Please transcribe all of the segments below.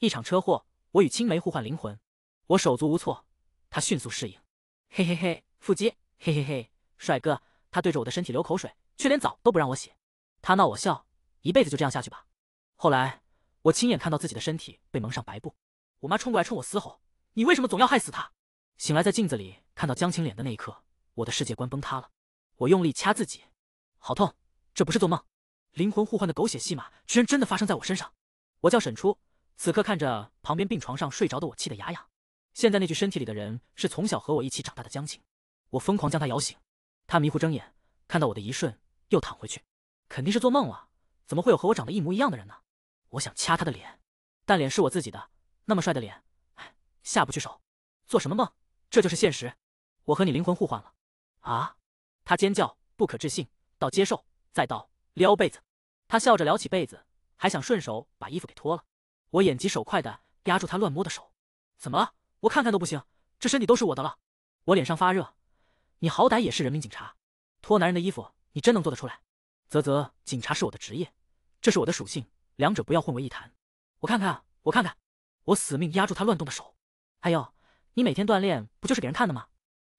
一场车祸，我与青梅互换灵魂，我手足无措，他迅速适应。嘿嘿嘿，腹肌，嘿嘿嘿，帅哥。他对着我的身体流口水，却连澡都不让我洗。他闹我笑，一辈子就这样下去吧。后来，我亲眼看到自己的身体被蒙上白布，我妈冲过来冲我嘶吼：“你为什么总要害死他？”醒来在镜子里看到江晴脸的那一刻，我的世界观崩塌了。我用力掐自己，好痛，这不是做梦，灵魂互换的狗血戏码居然真的发生在我身上。我叫沈初。此刻看着旁边病床上睡着的我，气得牙痒。现在那具身体里的人是从小和我一起长大的江晴，我疯狂将他摇醒。他迷糊睁眼，看到我的一瞬，又躺回去，肯定是做梦了。怎么会有和我长得一模一样的人呢？我想掐他的脸，但脸是我自己的，那么帅的脸，唉，下不去手。做什么梦？这就是现实。我和你灵魂互换了。啊！他尖叫，不可置信到接受，再到撩被子。他笑着撩起被子，还想顺手把衣服给脱了。我眼疾手快地压住他乱摸的手，怎么了？我看看都不行，这身体都是我的了。我脸上发热，你好歹也是人民警察，脱男人的衣服，你真能做得出来？啧啧，警察是我的职业，这是我的属性，两者不要混为一谈。我看看，我看看，我死命压住他乱动的手。哎呦，你每天锻炼不就是给人看的吗？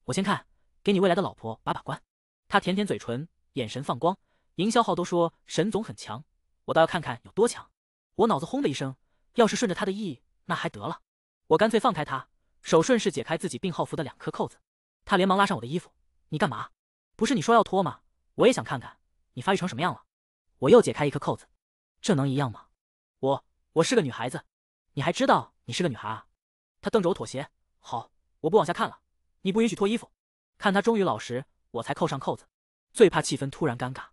我先看，给你未来的老婆把把关。他舔舔嘴唇，眼神放光。营销号都说沈总很强，我倒要看看有多强。我脑子轰的一声。要是顺着他的意，那还得了？我干脆放开他手，顺势解开自己病号服的两颗扣子。他连忙拉上我的衣服。你干嘛？不是你说要脱吗？我也想看看你发育成什么样了。我又解开一颗扣子，这能一样吗？我我是个女孩子，你还知道你是个女孩啊？他瞪着我妥协。好，我不往下看了。你不允许脱衣服。看他终于老实，我才扣上扣子。最怕气氛突然尴尬，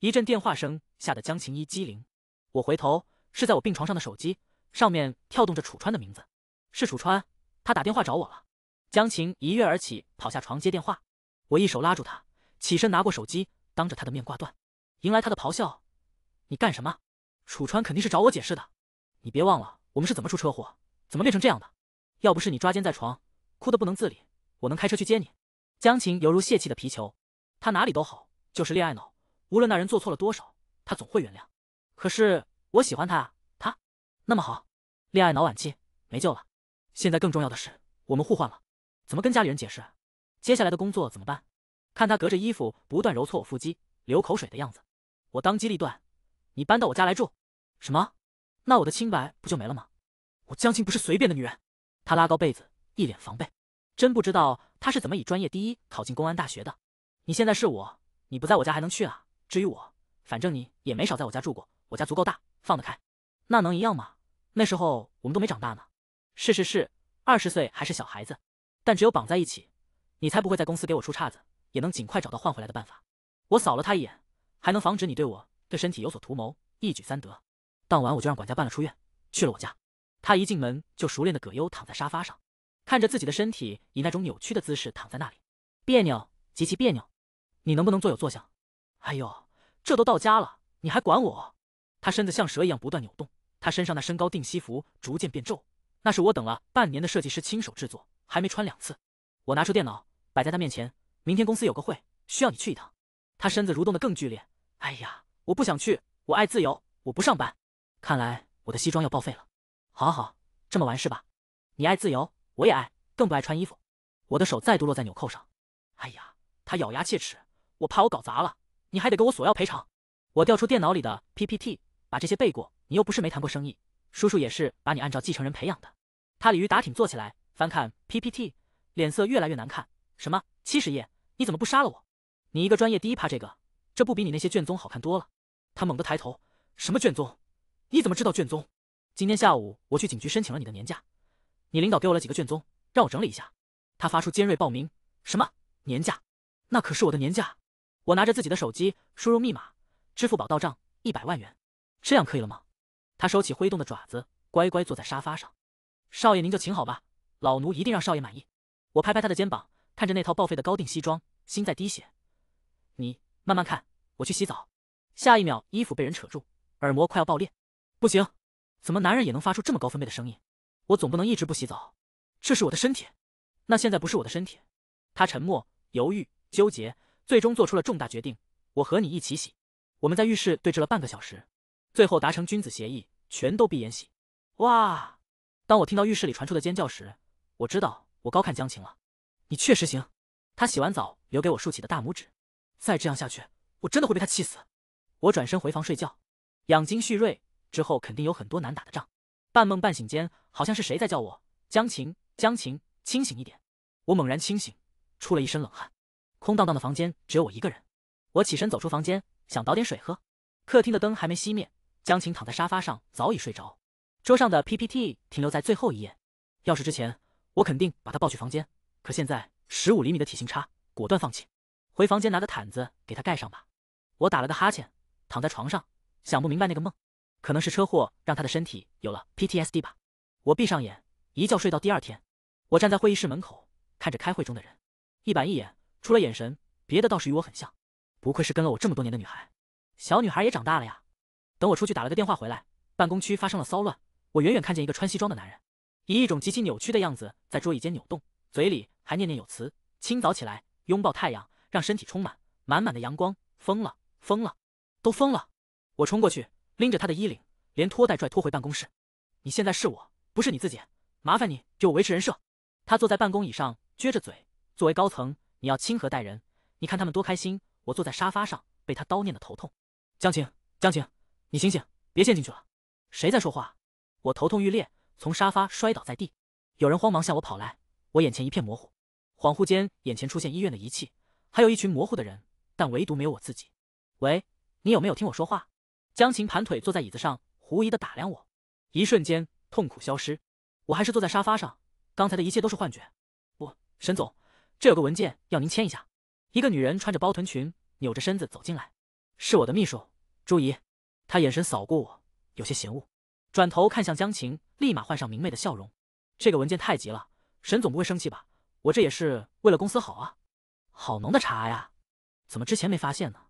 一阵电话声吓得江晴一机灵。我回头，是在我病床上的手机。上面跳动着楚川的名字，是楚川，他打电话找我了。江晴一跃而起，跑下床接电话。我一手拉住他，起身拿过手机，当着他的面挂断，迎来他的咆哮：“你干什么？”楚川肯定是找我解释的。你别忘了，我们是怎么出车祸，怎么变成这样的。要不是你抓奸在床，哭得不能自理，我能开车去接你？江晴犹如泄气的皮球，他哪里都好，就是恋爱脑。无论那人做错了多少，他总会原谅。可是我喜欢他。那么好，恋爱脑晚期没救了。现在更重要的是，我们互换了，怎么跟家里人解释？接下来的工作怎么办？看他隔着衣服不断揉搓我腹肌、流口水的样子，我当机立断，你搬到我家来住。什么？那我的清白不就没了吗？我江青不是随便的女人。他拉高被子，一脸防备。真不知道他是怎么以专业第一考进公安大学的。你现在是我，你不在我家还能去啊？至于我，反正你也没少在我家住过，我家足够大，放得开。那能一样吗？那时候我们都没长大呢，是是是，二十岁还是小孩子，但只有绑在一起，你才不会在公司给我出岔子，也能尽快找到换回来的办法。我扫了他一眼，还能防止你对我的身体有所图谋，一举三得。当晚我就让管家办了出院，去了我家。他一进门就熟练的葛优躺在沙发上，看着自己的身体以那种扭曲的姿势躺在那里，别扭，极其别扭。你能不能坐有坐相？哎呦，这都到家了你还管我？他身子像蛇一样不断扭动。他身上那身高定西服逐渐变皱，那是我等了半年的设计师亲手制作，还没穿两次。我拿出电脑摆在他面前，明天公司有个会，需要你去一趟。他身子蠕动得更剧烈，哎呀，我不想去，我爱自由，我不上班。看来我的西装要报废了。好，好，这么完事吧？你爱自由，我也爱，更不爱穿衣服。我的手再度落在纽扣上。哎呀，他咬牙切齿，我怕我搞砸了，你还得跟我索要赔偿。我调出电脑里的 PPT。把这些背过，你又不是没谈过生意。叔叔也是把你按照继承人培养的。他鲤鱼打挺坐起来，翻看 P P T，脸色越来越难看。什么七十页？你怎么不杀了我？你一个专业第一怕这个？这不比你那些卷宗好看多了？他猛地抬头，什么卷宗？你怎么知道卷宗？今天下午我去警局申请了你的年假，你领导给我了几个卷宗，让我整理一下。他发出尖锐报名，什么年假？那可是我的年假。我拿着自己的手机，输入密码，支付宝到账一百万元。这样可以了吗？他收起挥动的爪子，乖乖坐在沙发上。少爷您就请好吧，老奴一定让少爷满意。我拍拍他的肩膀，看着那套报废的高定西装，心在滴血。你慢慢看，我去洗澡。下一秒，衣服被人扯住，耳膜快要爆裂。不行，怎么男人也能发出这么高分贝的声音？我总不能一直不洗澡，这是我的身体。那现在不是我的身体？他沉默、犹豫、纠结，最终做出了重大决定。我和你一起洗。我们在浴室对峙了半个小时。最后达成君子协议，全都闭眼洗。哇！当我听到浴室里传出的尖叫时，我知道我高看江晴了。你确实行。他洗完澡留给我竖起的大拇指。再这样下去，我真的会被他气死。我转身回房睡觉，养精蓄锐。之后肯定有很多难打的仗。半梦半醒间，好像是谁在叫我：“江晴，江晴，清醒一点！”我猛然清醒，出了一身冷汗。空荡荡的房间只有我一个人。我起身走出房间，想倒点水喝。客厅的灯还没熄灭。江晴躺在沙发上，早已睡着。桌上的 PPT 停留在最后一页。要是之前，我肯定把她抱去房间。可现在，十五厘米的体型差，果断放弃。回房间拿个毯子给她盖上吧。我打了个哈欠，躺在床上，想不明白那个梦。可能是车祸让她的身体有了 PTSD 吧。我闭上眼，一觉睡到第二天。我站在会议室门口，看着开会中的人，一板一眼，除了眼神，别的倒是与我很像。不愧是跟了我这么多年的女孩，小女孩也长大了呀。等我出去打了个电话回来，办公区发生了骚乱。我远远看见一个穿西装的男人，以一种极其扭曲的样子在桌椅间扭动，嘴里还念念有词：“清早起来，拥抱太阳，让身体充满满满的阳光。”疯了，疯了，都疯了！我冲过去，拎着他的衣领，连拖带拽拖回办公室。你现在是我，不是你自己，麻烦你给我维持人设。他坐在办公椅上，撅着嘴。作为高层，你要亲和待人。你看他们多开心。我坐在沙发上，被他叨念的头痛。江晴，江晴。你醒醒，别陷进去了！谁在说话？我头痛欲裂，从沙发摔倒在地。有人慌忙向我跑来，我眼前一片模糊，恍惚间眼前出现医院的仪器，还有一群模糊的人，但唯独没有我自己。喂，你有没有听我说话？江琴盘腿坐在椅子上，狐疑地打量我。一瞬间，痛苦消失。我还是坐在沙发上，刚才的一切都是幻觉。不，沈总，这有个文件要您签一下。一个女人穿着包臀裙，扭着身子走进来，是我的秘书朱怡。他眼神扫过我，有些嫌恶，转头看向江晴，立马换上明媚的笑容。这个文件太急了，沈总不会生气吧？我这也是为了公司好啊！好浓的茶呀，怎么之前没发现呢？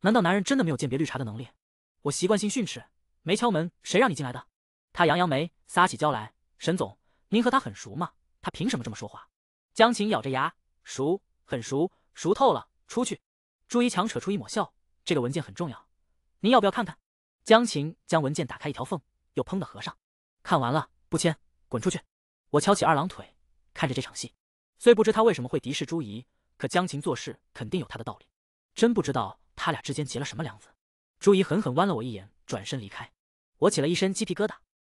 难道男人真的没有鉴别绿茶的能力？我习惯性训斥，没敲门，谁让你进来的？他扬扬眉，撒起娇来。沈总，您和他很熟吗？他凭什么这么说话？江晴咬着牙，熟，很熟，熟透了。出去。朱一强扯出一抹笑，这个文件很重要。您要不要看看？江晴将文件打开一条缝，又砰的合上。看完了，不签，滚出去！我翘起二郎腿，看着这场戏。虽不知他为什么会敌视朱怡，可江晴做事肯定有他的道理。真不知道他俩之间结了什么梁子。朱怡狠狠剜了我一眼，转身离开。我起了一身鸡皮疙瘩。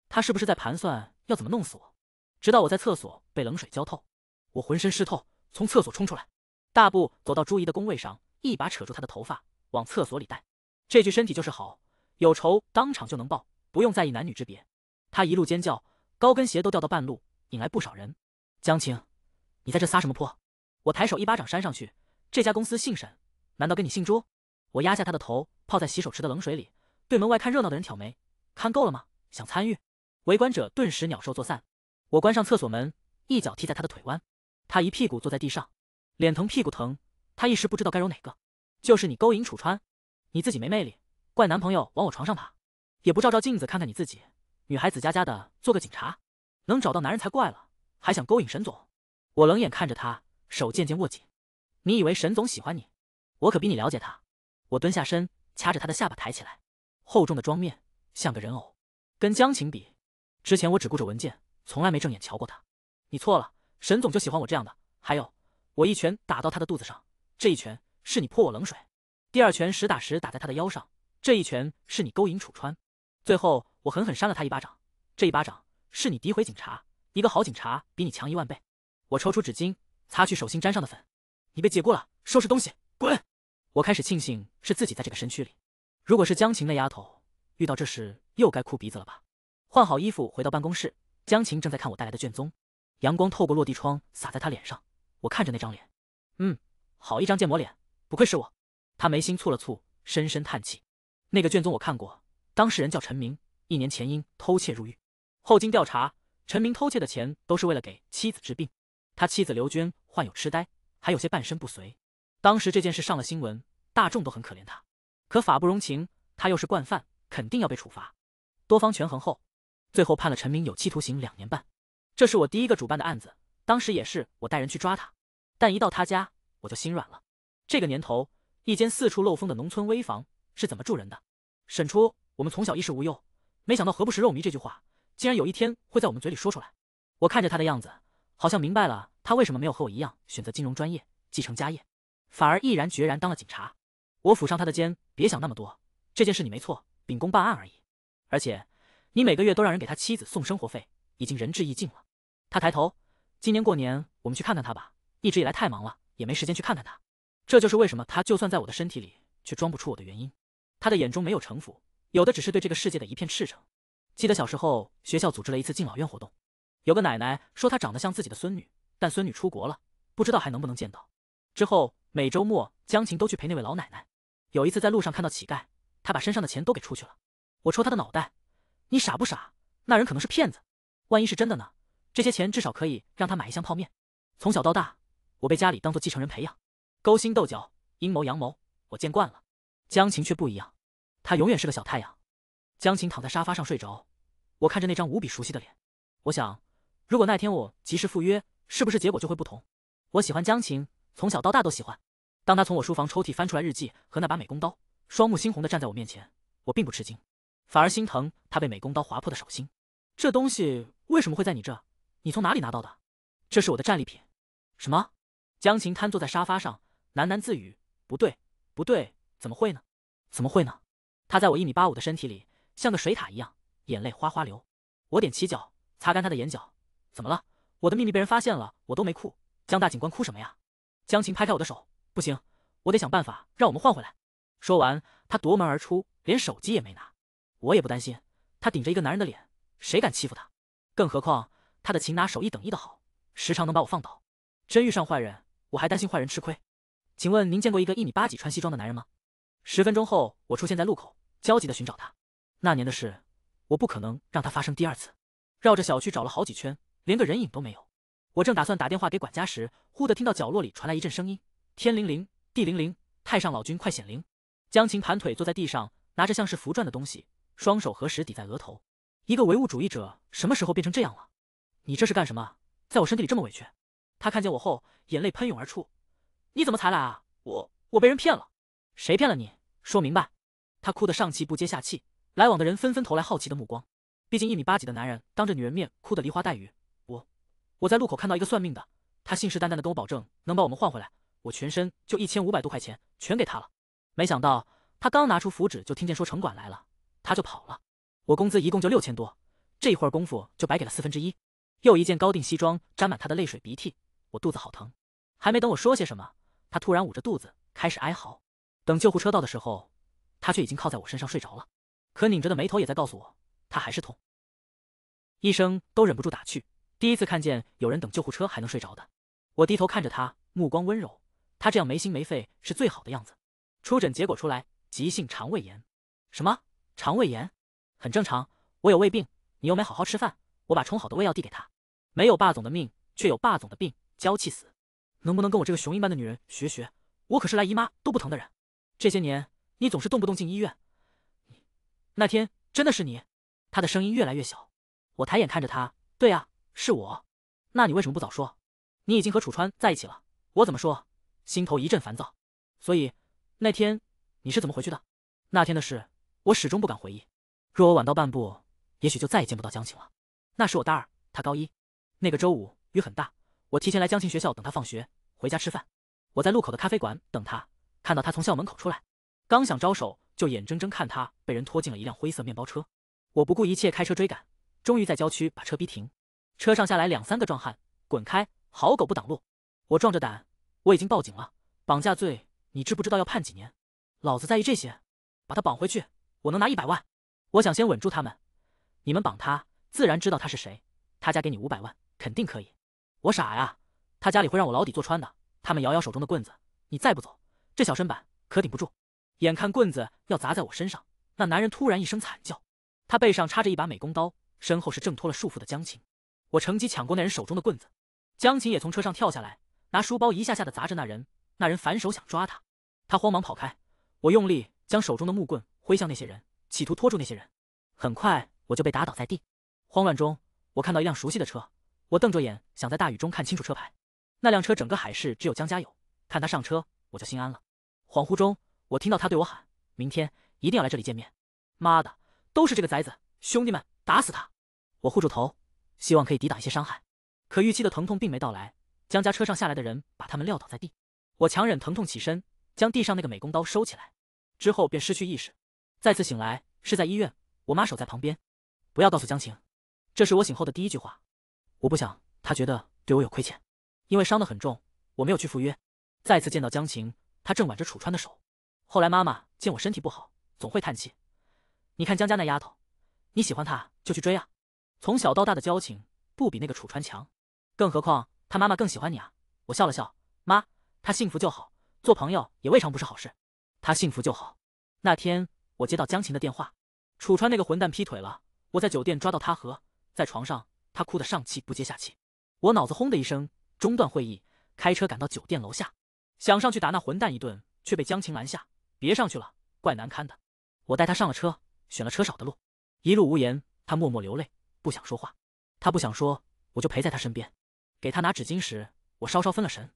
他是不是在盘算要怎么弄死我？直到我在厕所被冷水浇透，我浑身湿透，从厕所冲出来，大步走到朱怡的工位上，一把扯住她的头发，往厕所里带。这具身体就是好，有仇当场就能报，不用在意男女之别。他一路尖叫，高跟鞋都掉到半路，引来不少人。江晴，你在这撒什么泼？我抬手一巴掌扇上去。这家公司姓沈，难道跟你姓朱？我压下他的头，泡在洗手池的冷水里，对门外看热闹的人挑眉：“看够了吗？想参与？”围观者顿时鸟兽作散。我关上厕所门，一脚踢在他的腿弯，他一屁股坐在地上，脸疼屁股疼，他一时不知道该揉哪个。就是你勾引楚川。你自己没魅力，怪男朋友往我床上爬，也不照照镜子看看你自己。女孩子家家的，做个警察，能找到男人才怪了，还想勾引沈总？我冷眼看着他，手渐渐握紧。你以为沈总喜欢你？我可比你了解他。我蹲下身，掐着他的下巴抬起来，厚重的妆面像个人偶。跟江晴比，之前我只顾着文件，从来没正眼瞧过他。你错了，沈总就喜欢我这样的。还有，我一拳打到他的肚子上，这一拳是你泼我冷水。第二拳实打实打在他的腰上，这一拳是你勾引楚川。最后，我狠狠扇了他一巴掌，这一巴掌是你诋毁警察。一个好警察比你强一万倍。我抽出纸巾擦去手心沾上的粉。你被解雇了，收拾东西，滚！我开始庆幸是自己在这个身躯里。如果是江琴那丫头遇到这事，又该哭鼻子了吧？换好衣服回到办公室，江琴正在看我带来的卷宗。阳光透过落地窗洒在她脸上，我看着那张脸，嗯，好一张建模脸，不愧是我。他眉心蹙了蹙，深深叹气。那个卷宗我看过，当事人叫陈明，一年前因偷窃入狱。后经调查，陈明偷窃的钱都是为了给妻子治病。他妻子刘娟患有痴呆，还有些半身不遂。当时这件事上了新闻，大众都很可怜他。可法不容情，他又是惯犯，肯定要被处罚。多方权衡后，最后判了陈明有期徒刑两年半。这是我第一个主办的案子，当时也是我带人去抓他，但一到他家，我就心软了。这个年头。一间四处漏风的农村危房是怎么住人的？沈初，我们从小衣食无忧，没想到“何不食肉糜”这句话，竟然有一天会在我们嘴里说出来。我看着他的样子，好像明白了他为什么没有和我一样选择金融专业继承家业，反而毅然决然当了警察。我抚上他的肩，别想那么多，这件事你没错，秉公办案而已。而且你每个月都让人给他妻子送生活费，已经仁至义尽了。他抬头，今年过年我们去看看他吧，一直以来太忙了，也没时间去看看他。这就是为什么他就算在我的身体里，却装不出我的原因。他的眼中没有城府，有的只是对这个世界的一片赤诚。记得小时候，学校组织了一次敬老院活动，有个奶奶说她长得像自己的孙女，但孙女出国了，不知道还能不能见到。之后每周末，江琴都去陪那位老奶奶。有一次在路上看到乞丐，他把身上的钱都给出去了。我戳他的脑袋：“你傻不傻？那人可能是骗子，万一是真的呢？这些钱至少可以让他买一箱泡面。”从小到大，我被家里当做继承人培养。勾心斗角、阴谋阳谋，我见惯了。江琴却不一样，她永远是个小太阳。江琴躺在沙发上睡着，我看着那张无比熟悉的脸。我想，如果那天我及时赴约，是不是结果就会不同？我喜欢江琴，从小到大都喜欢。当她从我书房抽屉翻出来日记和那把美工刀，双目猩红的站在我面前，我并不吃惊，反而心疼她被美工刀划破的手心。这东西为什么会在你这？你从哪里拿到的？这是我的战利品。什么？江琴瘫坐在沙发上。喃喃自语：“不对，不对，怎么会呢？怎么会呢？他在我一米八五的身体里，像个水塔一样，眼泪哗哗流。我踮起脚擦干他的眼角。怎么了？我的秘密被人发现了？我都没哭。江大警官哭什么呀？”江琴拍开我的手：“不行，我得想办法让我们换回来。”说完，他夺门而出，连手机也没拿。我也不担心，他顶着一个男人的脸，谁敢欺负他？更何况他的擒拿手一等一的好，时常能把我放倒。真遇上坏人，我还担心坏人吃亏。请问您见过一个一米八几穿西装的男人吗？十分钟后，我出现在路口，焦急的寻找他。那年的事，我不可能让他发生第二次。绕着小区找了好几圈，连个人影都没有。我正打算打电话给管家时，忽的听到角落里传来一阵声音：天灵灵，地灵灵，太上老君快显灵！江琴盘腿坐在地上，拿着像是符篆的东西，双手合十抵在额头。一个唯物主义者什么时候变成这样了？你这是干什么？在我身体里这么委屈？他看见我后，眼泪喷涌而出。你怎么才来啊？我我被人骗了，谁骗了你？说明白。他哭得上气不接下气，来往的人纷纷投来好奇的目光。毕竟一米八几的男人，当着女人面哭得梨花带雨。我我在路口看到一个算命的，他信誓旦旦的跟我保证能把我们换回来，我全身就一千五百多块钱，全给他了。没想到他刚拿出符纸，就听见说城管来了，他就跑了。我工资一共就六千多，这一会儿功夫就白给了四分之一。又一件高定西装沾满他的泪水鼻涕，我肚子好疼。还没等我说些什么，他突然捂着肚子开始哀嚎。等救护车到的时候，他却已经靠在我身上睡着了。可拧着的眉头也在告诉我，他还是痛。医生都忍不住打趣：“第一次看见有人等救护车还能睡着的。”我低头看着他，目光温柔。他这样没心没肺是最好的样子。出诊结果出来，急性肠胃炎。什么？肠胃炎？很正常，我有胃病，你又没好好吃饭。我把冲好的胃药递给他。没有霸总的命，却有霸总的病，娇气死。能不能跟我这个雄鹰般的女人学学？我可是来姨妈都不疼的人。这些年你总是动不动进医院。那天真的是你？她的声音越来越小。我抬眼看着她，对啊，是我。那你为什么不早说？你已经和楚川在一起了，我怎么说？心头一阵烦躁。所以那天你是怎么回去的？那天的事我始终不敢回忆。若我晚到半步，也许就再也见不到江晴了。那时我大二，他高一。那个周五雨很大。我提前来江琴学校等他放学回家吃饭，我在路口的咖啡馆等他，看到他从校门口出来，刚想招手，就眼睁睁看他被人拖进了一辆灰色面包车。我不顾一切开车追赶，终于在郊区把车逼停。车上下来两三个壮汉，滚开，好狗不挡路。我壮着胆，我已经报警了，绑架罪，你知不知道要判几年？老子在意这些。把他绑回去，我能拿一百万。我想先稳住他们，你们绑他，自然知道他是谁。他家给你五百万，肯定可以。我傻呀，他家里会让我牢底坐穿的。他们摇摇手中的棍子，你再不走，这小身板可顶不住。眼看棍子要砸在我身上，那男人突然一声惨叫，他背上插着一把美工刀，身后是挣脱了束缚的江琴。我乘机抢过那人手中的棍子，江琴也从车上跳下来，拿书包一下下的砸着那人。那人反手想抓他，他慌忙跑开。我用力将手中的木棍挥向那些人，企图拖住那些人。很快我就被打倒在地，慌乱中我看到一辆熟悉的车。我瞪着眼，想在大雨中看清楚车牌。那辆车整个海市只有江家有，看他上车，我就心安了。恍惚中，我听到他对我喊：“明天一定要来这里见面。”妈的，都是这个崽子！兄弟们，打死他！我护住头，希望可以抵挡一些伤害。可预期的疼痛并没到来。江家车上下来的人把他们撂倒在地。我强忍疼痛起身，将地上那个美工刀收起来，之后便失去意识。再次醒来是在医院，我妈守在旁边。不要告诉江晴，这是我醒后的第一句话。我不想他觉得对我有亏欠，因为伤得很重，我没有去赴约。再次见到江晴，她正挽着楚川的手。后来妈妈见我身体不好，总会叹气。你看江家那丫头，你喜欢她就去追啊！从小到大的交情不比那个楚川强，更何况他妈妈更喜欢你啊！我笑了笑，妈，他幸福就好，做朋友也未尝不是好事。他幸福就好。那天我接到江晴的电话，楚川那个混蛋劈腿了，我在酒店抓到他和在床上。他哭得上气不接下气，我脑子轰的一声，中断会议，开车赶到酒店楼下，想上去打那混蛋一顿，却被江晴拦下，别上去了，怪难堪的。我带他上了车，选了车少的路，一路无言，他默默流泪，不想说话。他不想说，我就陪在他身边，给他拿纸巾时，我稍稍分了神。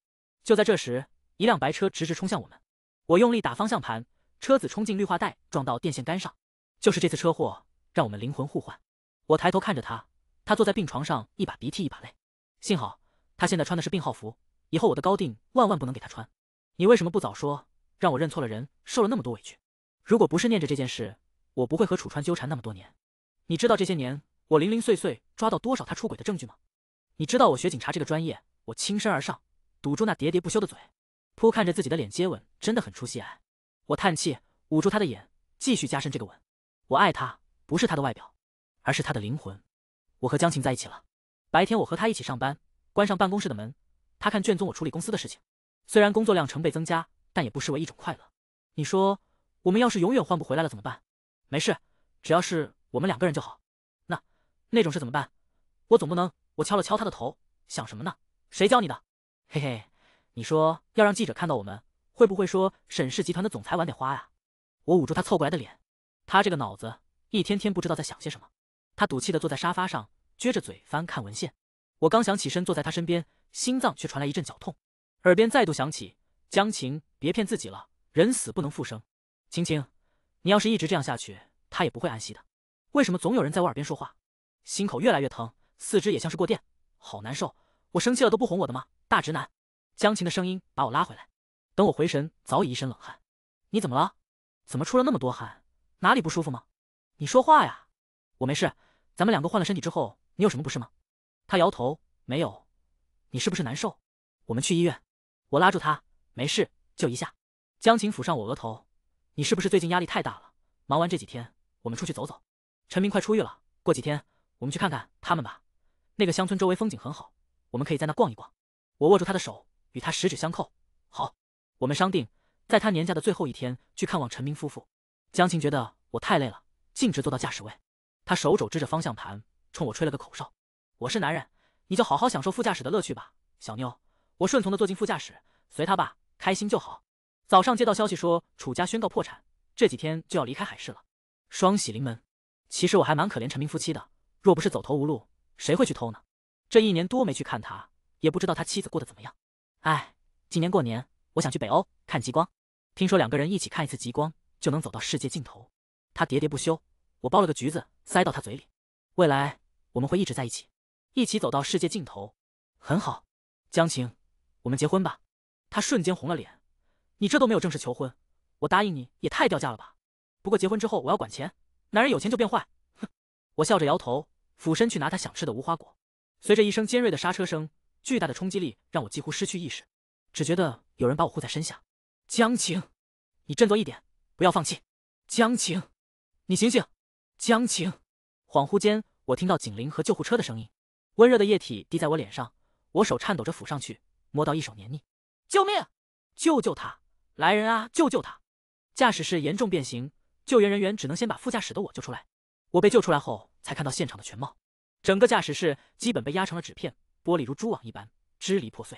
就在这时，一辆白车直直冲向我们，我用力打方向盘，车子冲进绿化带，撞到电线杆上。就是这次车祸，让我们灵魂互换。我抬头看着他。他坐在病床上，一把鼻涕一把泪。幸好他现在穿的是病号服，以后我的高定万万不能给他穿。你为什么不早说，让我认错了人，受了那么多委屈？如果不是念着这件事，我不会和楚川纠缠那么多年。你知道这些年我零零碎碎抓到多少他出轨的证据吗？你知道我学警察这个专业，我亲身而上，堵住那喋喋不休的嘴，扑看着自己的脸接吻，真的很出戏哎。我叹气，捂住他的眼，继续加深这个吻。我爱他，不是他的外表，而是他的灵魂。我和江晴在一起了，白天我和他一起上班，关上办公室的门，他看卷宗，我处理公司的事情。虽然工作量成倍增加，但也不失为一种快乐。你说，我们要是永远换不回来了怎么办？没事，只要是我们两个人就好。那那种事怎么办？我总不能……我敲了敲他的头，想什么呢？谁教你的？嘿嘿，你说要让记者看到我们，会不会说沈氏集团的总裁玩点花呀？我捂住他凑过来的脸，他这个脑子一天天不知道在想些什么。他赌气地坐在沙发上，撅着嘴翻看文献。我刚想起身坐在他身边，心脏却传来一阵绞痛，耳边再度响起江晴，别骗自己了，人死不能复生。晴晴，你要是一直这样下去，他也不会安息的。为什么总有人在我耳边说话？心口越来越疼，四肢也像是过电，好难受。我生气了都不哄我的吗？大直男。江晴的声音把我拉回来，等我回神，早已一身冷汗。你怎么了？怎么出了那么多汗？哪里不舒服吗？你说话呀。我没事。咱们两个换了身体之后，你有什么不适吗？他摇头，没有。你是不是难受？我们去医院。我拉住他，没事，就一下。江琴抚上我额头，你是不是最近压力太大了？忙完这几天，我们出去走走。陈明快出狱了，过几天我们去看看他们吧。那个乡村周围风景很好，我们可以在那逛一逛。我握住他的手，与他十指相扣。好，我们商定，在他年假的最后一天去看望陈明夫妇。江琴觉得我太累了，径直坐到驾驶位。他手肘支着方向盘，冲我吹了个口哨。我是男人，你就好好享受副驾驶的乐趣吧，小妞。我顺从地坐进副驾驶，随他吧，开心就好。早上接到消息说楚家宣告破产，这几天就要离开海市了，双喜临门。其实我还蛮可怜陈明夫妻的，若不是走投无路，谁会去偷呢？这一年多没去看他，也不知道他妻子过得怎么样。哎，今年过年我想去北欧看极光，听说两个人一起看一次极光就能走到世界尽头。他喋喋不休。我剥了个橘子塞到他嘴里，未来我们会一直在一起，一起走到世界尽头，很好。江晴，我们结婚吧。他瞬间红了脸，你这都没有正式求婚，我答应你也太掉价了吧。不过结婚之后我要管钱，男人有钱就变坏。哼，我笑着摇头，俯身去拿他想吃的无花果。随着一声尖锐的刹车声，巨大的冲击力让我几乎失去意识，只觉得有人把我护在身下。江晴，你振作一点，不要放弃。江晴，你醒醒。江晴，恍惚间，我听到警铃和救护车的声音，温热的液体滴在我脸上，我手颤抖着抚上去，摸到一手黏腻。救命！救救他！来人啊！救救他！驾驶室严重变形，救援人员只能先把副驾驶的我救出来。我被救出来后，才看到现场的全貌，整个驾驶室基本被压成了纸片，玻璃如蛛网一般支离破碎，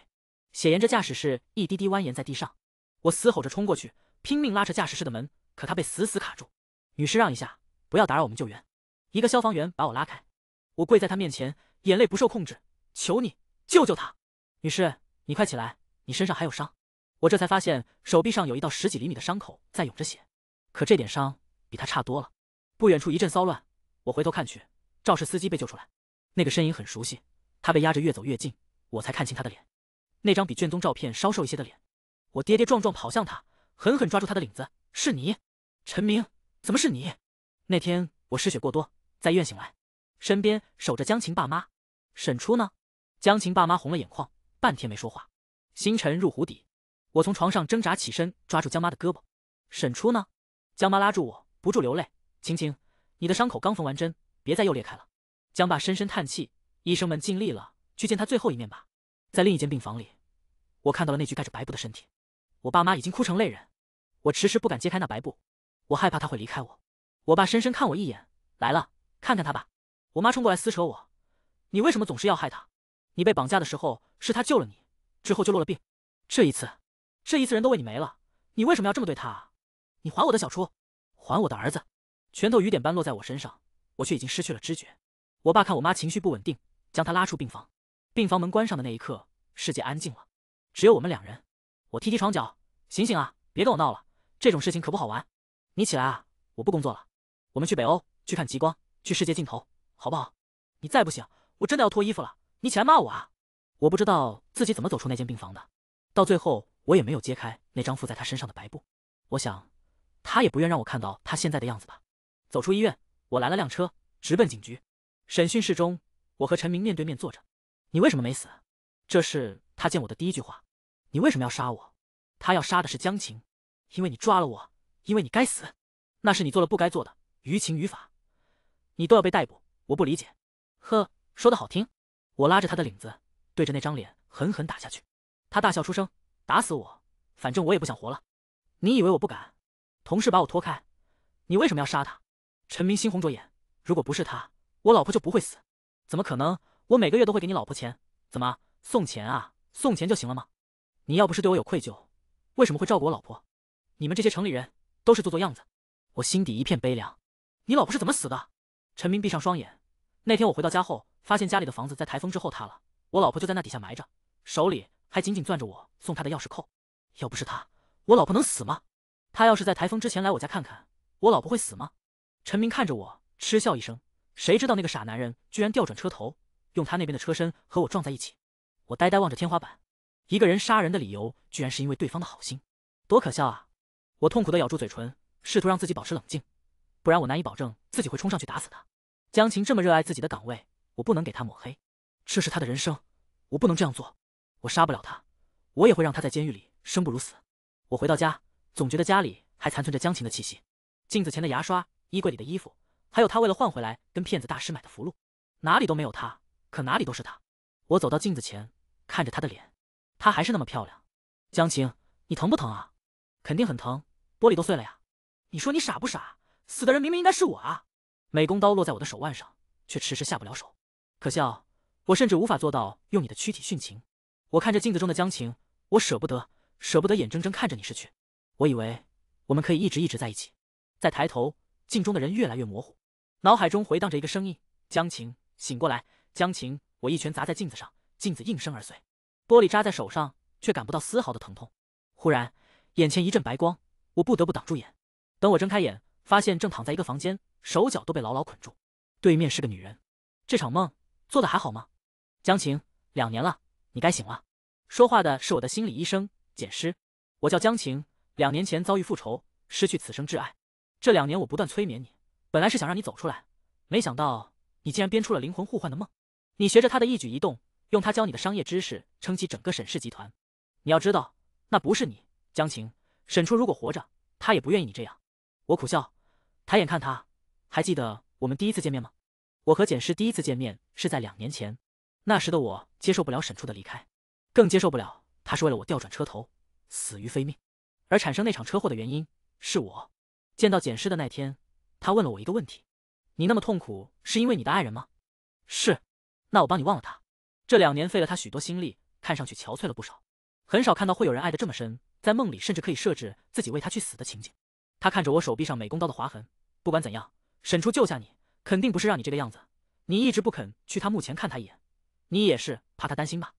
血沿着驾驶室一滴滴蜿蜒在地上。我嘶吼着冲过去，拼命拉扯驾驶室的门，可他被死死卡住。女士，让一下。不要打扰我们救援！一个消防员把我拉开，我跪在他面前，眼泪不受控制，求你救救他！女士，你快起来，你身上还有伤。我这才发现手臂上有一道十几厘米的伤口在涌着血，可这点伤比他差多了。不远处一阵骚乱，我回头看去，肇事司机被救出来，那个身影很熟悉，他被压着越走越近，我才看清他的脸，那张比卷宗照片稍瘦一些的脸。我跌跌撞撞跑向他，狠狠抓住他的领子，是你，陈明？怎么是你？那天我失血过多，在医院醒来，身边守着江晴爸妈。沈初呢？江晴爸妈红了眼眶，半天没说话。星辰入湖底，我从床上挣扎起身，抓住江妈的胳膊。沈初呢？江妈拉住我，不住流泪。晴晴，你的伤口刚缝完针，别再又裂开了。江爸深深叹气，医生们尽力了。去见他最后一面吧。在另一间病房里，我看到了那具盖着白布的身体。我爸妈已经哭成泪人，我迟迟不敢揭开那白布，我害怕他会离开我。我爸深深看我一眼，来了，看看他吧。我妈冲过来撕扯我，你为什么总是要害他？你被绑架的时候是他救了你，之后就落了病。这一次，这一次人都为你没了，你为什么要这么对他？啊？你还我的小初，还我的儿子！拳头雨点般落在我身上，我却已经失去了知觉。我爸看我妈情绪不稳定，将她拉出病房。病房门关上的那一刻，世界安静了，只有我们两人。我踢踢床脚，醒醒啊！别跟我闹了，这种事情可不好玩。你起来啊！我不工作了。我们去北欧，去看极光，去世界尽头，好不好？你再不醒，我真的要脱衣服了！你起来骂我啊！我不知道自己怎么走出那间病房的，到最后我也没有揭开那张附在他身上的白布。我想，他也不愿让我看到他现在的样子吧。走出医院，我拦了辆车，直奔警局。审讯室中，我和陈明面对面坐着。你为什么没死？这是他见我的第一句话。你为什么要杀我？他要杀的是江晴，因为你抓了我，因为你该死，那是你做了不该做的。于情于法，你都要被逮捕，我不理解。呵，说的好听。我拉着他的领子，对着那张脸狠狠打下去。他大笑出声，打死我，反正我也不想活了。你以为我不敢？同事把我拖开。你为什么要杀他？陈明星红着眼，如果不是他，我老婆就不会死。怎么可能？我每个月都会给你老婆钱，怎么送钱啊？送钱就行了吗？你要不是对我有愧疚，为什么会照顾我老婆？你们这些城里人都是做做样子。我心底一片悲凉。你老婆是怎么死的？陈明闭上双眼。那天我回到家后，发现家里的房子在台风之后塌了，我老婆就在那底下埋着，手里还紧紧攥着我送她的钥匙扣。要不是他，我老婆能死吗？他要是在台风之前来我家看看，我老婆会死吗？陈明看着我，嗤笑一声。谁知道那个傻男人居然调转车头，用他那边的车身和我撞在一起。我呆呆望着天花板，一个人杀人的理由居然是因为对方的好心，多可笑啊！我痛苦的咬住嘴唇，试图让自己保持冷静。不然我难以保证自己会冲上去打死他。江琴这么热爱自己的岗位，我不能给他抹黑，这是他的人生，我不能这样做。我杀不了他，我也会让他在监狱里生不如死。我回到家，总觉得家里还残存着江琴的气息，镜子前的牙刷，衣柜里的衣服，还有他为了换回来跟骗子大师买的福禄，哪里都没有他，可哪里都是他。我走到镜子前，看着他的脸，他还是那么漂亮。江琴，你疼不疼啊？肯定很疼，玻璃都碎了呀。你说你傻不傻？死的人明明应该是我啊！美工刀落在我的手腕上，却迟迟下不了手。可笑，我甚至无法做到用你的躯体殉情。我看着镜子中的江晴，我舍不得，舍不得眼睁睁看着你失去。我以为我们可以一直一直在一起。再抬头，镜中的人越来越模糊，脑海中回荡着一个声音：江晴，醒过来！江晴，我一拳砸在镜子上，镜子应声而碎，玻璃扎在手上，却感不到丝毫的疼痛。忽然，眼前一阵白光，我不得不挡住眼。等我睁开眼。发现正躺在一个房间，手脚都被牢牢捆住，对面是个女人。这场梦做的还好吗？江晴，两年了，你该醒了。说话的是我的心理医生简师，我叫江晴。两年前遭遇复仇，失去此生挚爱。这两年我不断催眠你，本来是想让你走出来，没想到你竟然编出了灵魂互换的梦。你学着他的一举一动，用他教你的商业知识撑起整个沈氏集团。你要知道，那不是你，江晴。沈初如果活着，他也不愿意你这样。我苦笑。抬眼看他，还记得我们第一次见面吗？我和简师第一次见面是在两年前，那时的我接受不了沈初的离开，更接受不了他是为了我调转车头，死于非命，而产生那场车祸的原因是我。见到简师的那天，他问了我一个问题：你那么痛苦是因为你的爱人吗？是，那我帮你忘了他。这两年费了他许多心力，看上去憔悴了不少，很少看到会有人爱的这么深，在梦里甚至可以设置自己为他去死的情景。他看着我手臂上美工刀的划痕，不管怎样，沈初救下你，肯定不是让你这个样子。你一直不肯去他墓前看他一眼，你也是怕他担心吧？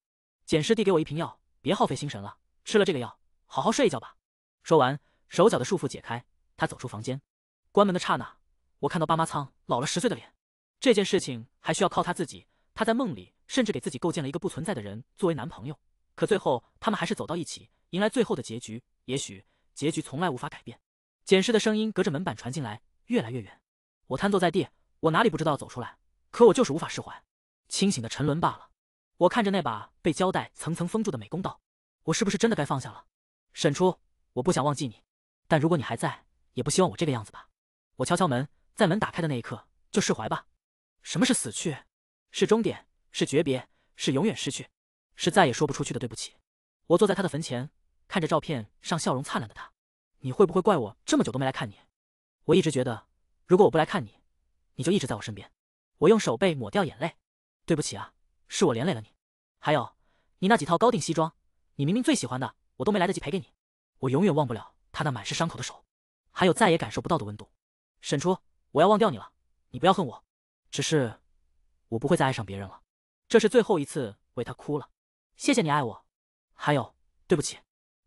简师递给我一瓶药，别耗费心神了，吃了这个药，好好睡一觉吧。说完，手脚的束缚解开，他走出房间，关门的刹那，我看到爸妈苍老了十岁的脸。这件事情还需要靠他自己。他在梦里甚至给自己构建了一个不存在的人作为男朋友，可最后他们还是走到一起，迎来最后的结局。也许结局从来无法改变。捡尸的声音隔着门板传进来，越来越远。我瘫坐在地，我哪里不知道走出来，可我就是无法释怀，清醒的沉沦罢了。我看着那把被胶带层层封住的美工刀，我是不是真的该放下了？沈初，我不想忘记你，但如果你还在，也不希望我这个样子吧？我敲敲门，在门打开的那一刻，就释怀吧。什么是死去？是终点，是诀别，是永远失去，是再也说不出去的对不起。我坐在他的坟前，看着照片上笑容灿烂的他。你会不会怪我这么久都没来看你？我一直觉得，如果我不来看你，你就一直在我身边。我用手背抹掉眼泪，对不起啊，是我连累了你。还有，你那几套高定西装，你明明最喜欢的，我都没来得及赔给你。我永远忘不了他那满是伤口的手，还有再也感受不到的温度。沈初，我要忘掉你了，你不要恨我。只是，我不会再爱上别人了。这是最后一次为他哭了。谢谢你爱我，还有对不起，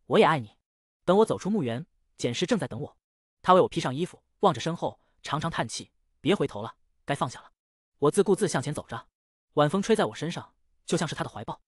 我也爱你。等我走出墓园。简氏正在等我，他为我披上衣服，望着身后，长长叹气。别回头了，该放下了。我自顾自向前走着，晚风吹在我身上，就像是他的怀抱。